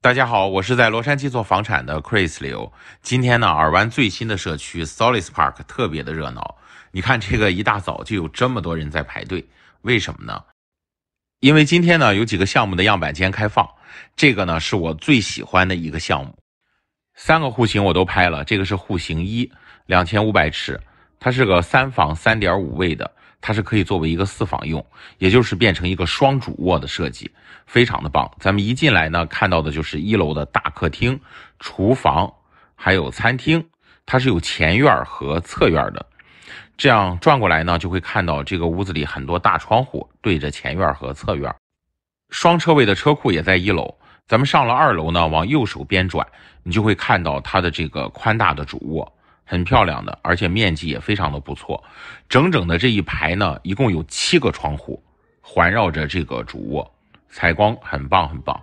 大家好，我是在洛杉矶做房产的 Chris Liu。今天呢，尔湾最新的社区 Solis Park 特别的热闹。你看这个，一大早就有这么多人在排队，为什么呢？因为今天呢，有几个项目的样板间开放。这个呢，是我最喜欢的一个项目，三个户型我都拍了。这个是户型一，两千五百尺，它是个三房三点五卫的。它是可以作为一个四房用，也就是变成一个双主卧的设计，非常的棒。咱们一进来呢，看到的就是一楼的大客厅、厨房，还有餐厅。它是有前院儿和侧院的，这样转过来呢，就会看到这个屋子里很多大窗户对着前院和侧院。双车位的车库也在一楼。咱们上了二楼呢，往右手边转，你就会看到它的这个宽大的主卧。很漂亮的，而且面积也非常的不错。整整的这一排呢，一共有七个窗户，环绕着这个主卧，采光很棒很棒。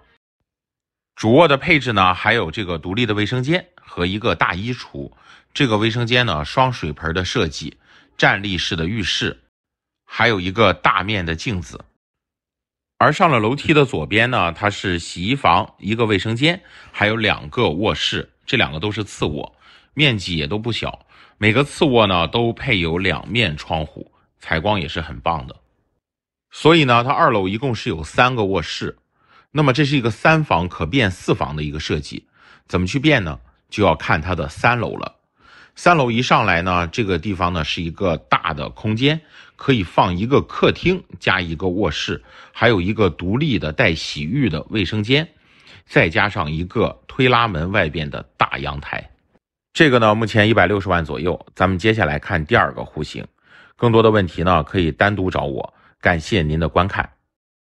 主卧的配置呢，还有这个独立的卫生间和一个大衣橱。这个卫生间呢，双水盆的设计，站立式的浴室，还有一个大面的镜子。而上了楼梯的左边呢，它是洗衣房、一个卫生间，还有两个卧室，这两个都是次卧。面积也都不小，每个次卧呢都配有两面窗户，采光也是很棒的。所以呢，它二楼一共是有三个卧室，那么这是一个三房可变四房的一个设计。怎么去变呢？就要看它的三楼了。三楼一上来呢，这个地方呢是一个大的空间，可以放一个客厅加一个卧室，还有一个独立的带洗浴的卫生间，再加上一个推拉门外边的大阳台。这个呢，目前一百六十万左右。咱们接下来看第二个户型，更多的问题呢，可以单独找我。感谢您的观看。